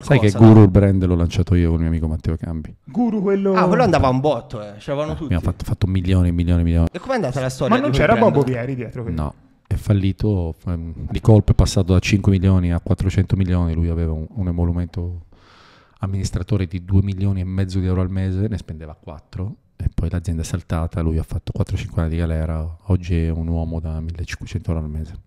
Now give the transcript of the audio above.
Sai che Guru il brand l'ho lanciato io con il mio amico Matteo Cambi. Guru quello. Ah, quello andava un botto, eh. C'erano tutti. Abbiamo fatto, fatto milioni e milioni e milioni. E com'è andata la storia? Ma non c'era Bobo Vieri dietro. Quindi. No, è fallito. Ehm, di colpo è passato da 5 milioni a 400 milioni. Lui aveva un, un emolumento amministratore di 2 milioni e mezzo di euro al mese, ne spendeva 4 e poi l'azienda è saltata, lui ha fatto 4-5 anni di galera, oggi è un uomo da 1500 euro al mese.